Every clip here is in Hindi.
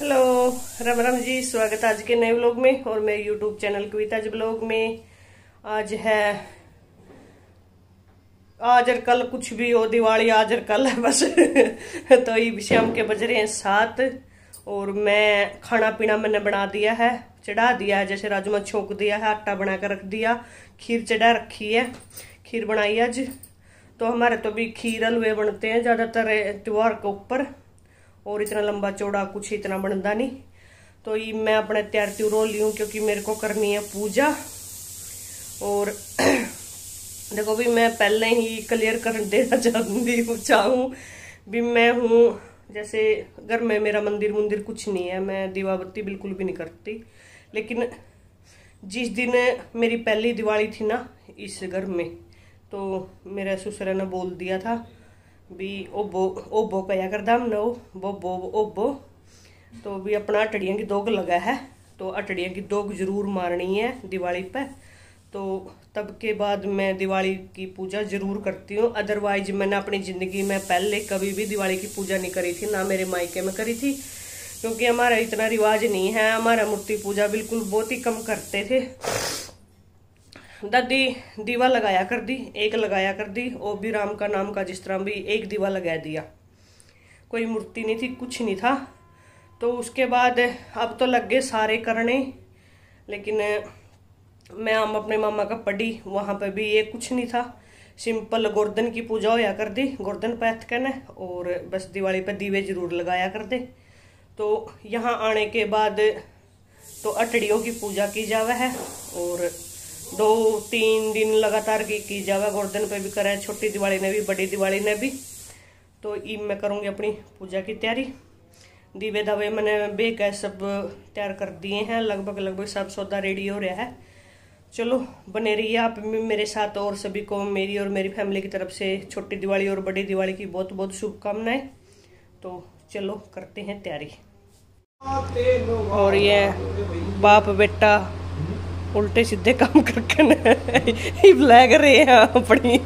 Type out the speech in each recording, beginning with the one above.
हेलो राम राम जी स्वागत आज के नए ब्लॉग में और मेरे यूट्यूब चैनल कविताज ब्लॉग में आज है आज और कल कुछ भी हो दिवाली आज और कल है बस तो ये शाम के बज रहे हैं सात और मैं खाना पीना मैंने बना दिया है चढ़ा दिया है जैसे राजमा छोंक दिया है आटा बना कर रख दिया खीर चढ़ा रखी है खीर बनाई आज तो हमारे तो भी खीर हलवे बनते हैं ज़्यादातर त्योहार के ऊपर और इतना लंबा चौड़ा कुछ इतना बनता नहीं तो ये मैं अपने तैयार त्यू रो ली हूँ क्योंकि मेरे को करनी है पूजा और देखो भी मैं पहले ही क्लियर कर देना चाहूँगी चाहूँ भी मैं हूँ जैसे घर में मेरा मंदिर मंदिर कुछ नहीं है मैं दीवावती बिल्कुल भी नहीं करती लेकिन जिस दिन मेरी पहली दिवाली थी ना इस घर में तो मेरा ससुरा ने बोल दिया था भी ओबो ओबो ਉਹ कर दम नो वो बो ओबो तो भी अपना अटड़िया की दोग लगा है तो अटड़िया की दोग जरूर मारनी है दिवाली पर तो तब के बाद मैं दिवाली की पूजा ज़रूर करती हूँ अदरवाइज मैंने अपनी ज़िंदगी में पहले कभी भी दिवाली की पूजा नहीं करी थी ना मेरे मायके में करी थी क्योंकि हमारा इतना रिवाज नहीं है हमारा मूर्ति पूजा बिल्कुल बहुत ही कम करते थे दादी दीवा लगाया कर दी एक लगाया कर दी ओ भी राम का नाम का जिस तरह भी एक दीवा लगा दिया कोई मूर्ति नहीं थी कुछ नहीं था तो उसके बाद अब तो लग गए सारे करने लेकिन मैं हम अपने मामा का पढ़ी वहाँ पर भी ये कुछ नहीं था सिंपल गोर्धन की पूजा होया कर दी गोर्धन पैथ कहने और बस दिवाली पर दीवे जरूर लगाया कर दे तो यहाँ आने के बाद तो अटड़ियों की पूजा की जावे है और दो तीन दिन लगातार की, की जावा गोर्धन पे भी करा है छोटी दिवाली ने भी बड़ी दिवाली ने भी तो ये मैं करूँगी अपनी पूजा की तैयारी दीवे दावे मैंने बेक है सब तैयार कर दिए हैं लगभग लगभग सब सौदा रेडी हो रहा है चलो बने रहिए आप मेरे साथ और सभी को मेरी और मेरी फैमिली की तरफ से छोटी दिवाली और बड़ी दिवाली की बहुत बहुत शुभकामनाएं तो चलो करते हैं तैयारी और ये बाप बेटा उल्टे सीधे ਕੰਮ करके ਇਹ रहे हैं अपनी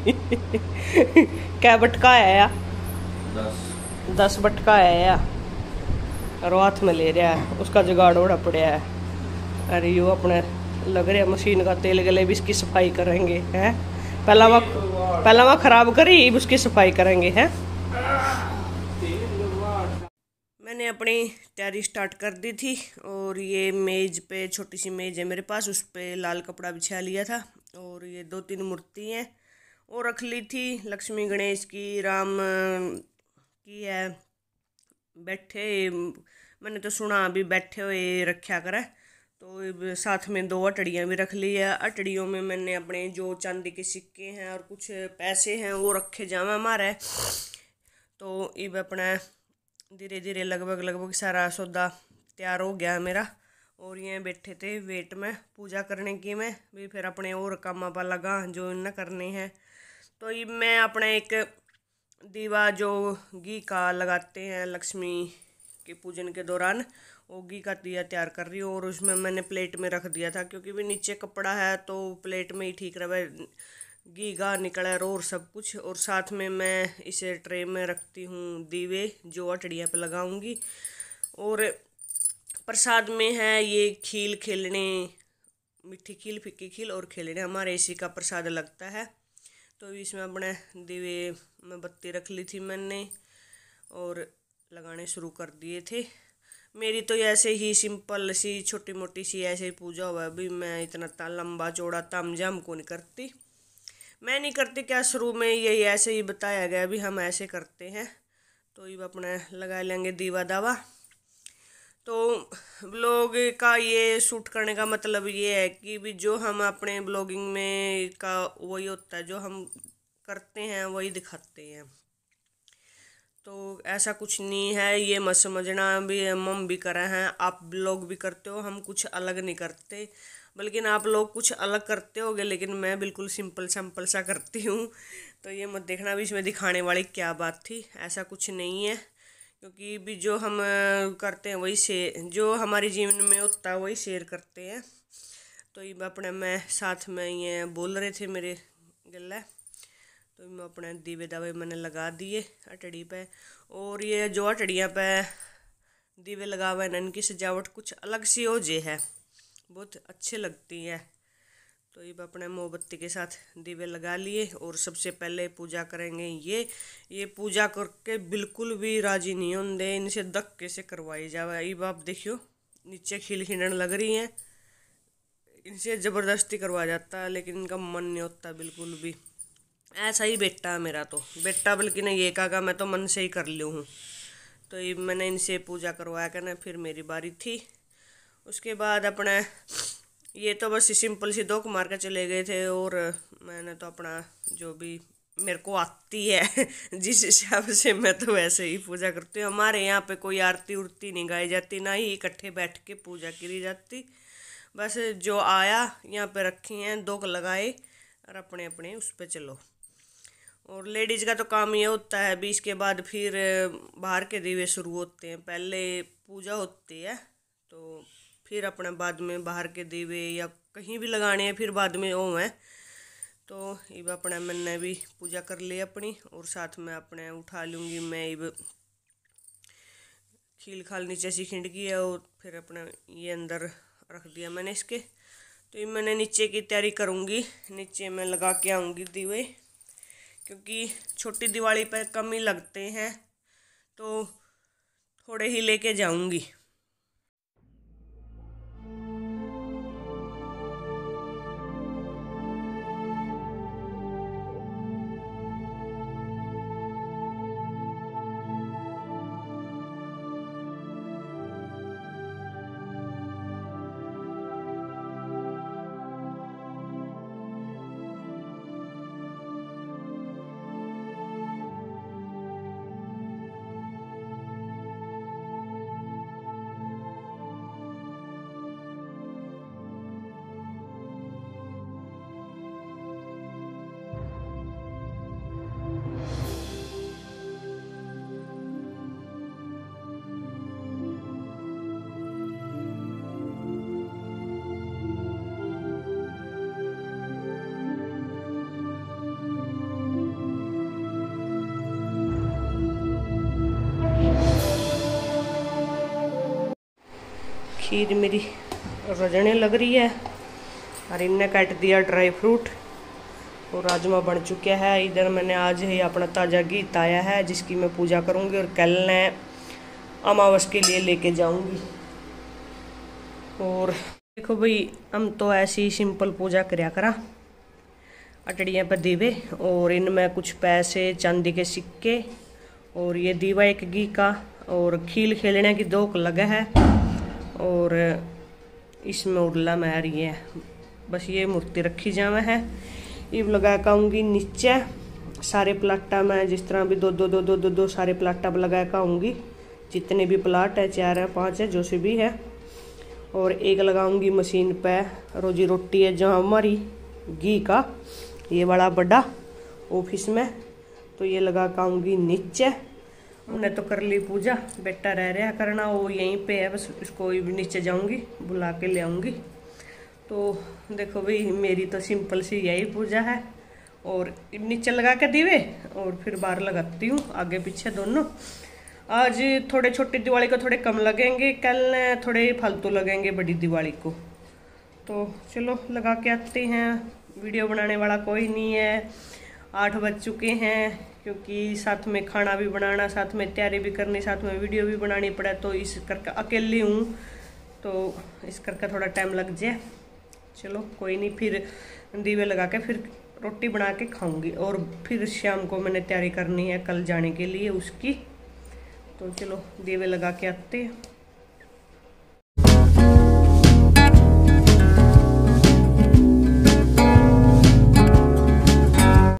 क्या ਕੈ ਬਟਕਾਇਆ ਆ दस 10 ਬਟਕਾਇਆ ਆ और हाथ में ले रहा है उसका जुगाड़ ओढ़ा पड़ा है अरे यो अपने लग रहा मशीन का तेल गले भी इसकी सफाई करेंगे हैं पहला वह पहला वह खराब करी उसकी सफाई करेंगे हैं मैंने अपनी तैयारी स्टार्ट कर दी थी और ये मेज़ पे छोटी सी मेज़ है मेरे पास उस पर लाल कपड़ा बिछा लिया था और ये दो तीन मूर्ति हैं और रख ली थी लक्ष्मी गणेश की राम की है बैठे मैंने तो सुना अभी बैठे हुए रखा करे तो साथ में दो अटड़ियाँ भी रख ली है अटड़ियों में मैंने अपने जो चांदी के सिक्के हैं और कुछ पैसे हैं वो रखे जावा हमारे तो इब अपना धीरे धीरे लगभग लगभग सारा सौदा तैयार हो गया मेरा और ये बैठे थे वेट में पूजा करने की मैं भी फिर अपने और काम पर लगा जो इन करने हैं तो ये मैं अपने एक दीवा जो घी का लगाते हैं लक्ष्मी के पूजन के दौरान वो घी का दिया तैयार कर रही हूँ और उसमें मैंने प्लेट में रख दिया था क्योंकि भी नीचे कपड़ा है तो प्लेट में ही ठीक रहे घी गा निकला और सब कुछ और साथ में मैं इसे ट्रे में रखती हूँ दीवे जो अटड़िया पे लगाऊंगी और प्रसाद में है ये खील खेलने मिठी खील फिक्की खील और खेलने हमारे इसी का प्रसाद लगता है तो इसमें अपने दीवे में बत्ती रख ली थी मैंने और लगाने शुरू कर दिए थे मेरी तो ऐसे ही सिंपल सी छोटी मोटी सी ऐसे ही पूजा हुआ अभी मैं इतना लंबा चौड़ा तम जम को नहीं करती मैं नहीं करती क्या शुरू में यही ऐसे ही बताया गया अभी हम ऐसे करते हैं तो ये अपने लगा लेंगे दीवा दावा तो ब्लॉग का ये शूट करने का मतलब ये है कि भी जो हम अपने ब्लॉगिंग में का वही होता है जो हम करते हैं वही दिखाते हैं तो ऐसा कुछ नहीं है ये मत समझना भी मम भी करे हैं आप ब्लॉग भी करते हो हम कुछ अलग नहीं करते बल्कि आप लोग कुछ अलग करते होगे लेकिन मैं बिल्कुल सिंपल सैम्पल सा करती हूँ तो ये मत देखना भी इसमें दिखाने वाली क्या बात थी ऐसा कुछ नहीं है क्योंकि भी जो हम करते हैं वही शेयर जो हमारे जीवन में होता है वही शेयर करते हैं तो ये अपने मैं साथ में ये बोल रहे थे मेरे गला तो मैं अपने दीवे दावे मैंने लगा दिए अटड़ी पे और ये जो अटड़ियाँ पे दीवे लगा हुए हैं इनकी सजावट कुछ अलग सी हो जे है बहुत अच्छे लगती है तो अब अपने मोमबत्ती के साथ दीवे लगा लिए और सबसे पहले पूजा करेंगे ये ये पूजा करके बिल्कुल भी राजी नहीं होंगे इनसे धक्के से करवाई जाए अब आप देखियो नीचे खिल खिलन लग रही हैं इनसे ज़बरदस्ती करवाया जाता है लेकिन इनका मन नहीं होता बिल्कुल भी ऐसा ही बेटा है मेरा तो बेटा बल्कि ने ये कहा मैं तो मन से ही कर लूँ हूँ तो ये मैंने इनसे पूजा करवाया करना फिर मेरी बारी थी उसके बाद अपना ये तो बस सिंपल सी दो कुमार के चले गए थे और मैंने तो अपना जो भी मेरे को आती है जिस हिसाब से मैं तो वैसे ही पूजा करती हूँ हमारे यहाँ पे कोई आरती उरती नहीं गाई जाती ना ही इकट्ठे बैठ के पूजा करी जाती बस जो आया यहाँ पे रखी हैं दो लगाए और अपने अपने उस पर चलो और लेडीज़ का तो काम ये होता है बीस इसके बाद फिर बाहर के दीवे शुरू होते हैं पहले पूजा होती है तो फिर अपने बाद में बाहर के दीवे या कहीं भी लगाने हैं फिर बाद में ओ है तो इब अपने मैंने भी पूजा कर ली अपनी और साथ में अपने उठा लूँगी मैं इब खील खाल नीचे सी खिंड की है और फिर अपने ये अंदर रख दिया मैंने इसके तो ये मैंने नीचे की तैयारी करूँगी नीचे मैं लगा के आऊँगी दीवे क्योंकि छोटी दिवाली पर कम ही लगते हैं तो थोड़े ही लेके जाऊँगी खीर मेरी रजने लग रही है और इनने कट दिया ड्राई फ्रूट और राजमा बन चुका है इधर मैंने आज ही अपना ताज़ा घी ताया है जिसकी मैं पूजा करूँगी और कल मैं अमावस के लिए लेके जाऊँगी और देखो भाई हम तो ऐसी सिंपल पूजा करा करा अटड़ियाँ पर दीवे और इनमें कुछ पैसे चांदी के सिक्के और ये दीवा एक घी का और खील खेलने की दो लगा है और इसमें उड़ला रही ये बस ये मूर्ति रखी जावे है ये लगा कहूँगी नीचे सारे प्लाटा में जिस तरह भी दो दो दो दो दो दो सारे प्लाटा पर लगा कहूँगी जितने भी प्लाट है चार है पाँच है जो से भी है और एक लगाऊंगी मशीन पे रोजी रोटी है जहाँ हमारी घी का ये बड़ा बड़ा ऑफिस में तो ये लगा काऊँगी नीचे हमने तो कर ली पूजा बेटा रह रहा करना वो यहीं पे है बस इसको नीचे जाऊंगी बुला के ले आऊँगी तो देखो भाई मेरी तो सिंपल सी यही पूजा है और नीचे लगा के दीवे और फिर बाहर लगाती हूँ आगे पीछे दोनों आज थोड़े छोटी दिवाली को थोड़े कम लगेंगे कल थोड़े फालतू लगेंगे बड़ी दिवाली को तो चलो लगा के आते हैं वीडियो बनाने वाला कोई नहीं है आठ बज चुके हैं क्योंकि साथ में खाना भी बनाना साथ में तैयारी भी करनी साथ में वीडियो भी बनानी पड़े तो इस करके अकेली हूँ तो इस करके थोड़ा टाइम लग जाए चलो कोई नहीं फिर दीवे लगा के फिर रोटी बना के खाऊंगी और फिर शाम को मैंने तैयारी करनी है कल जाने के लिए उसकी तो चलो दीवे लगा के आते हैं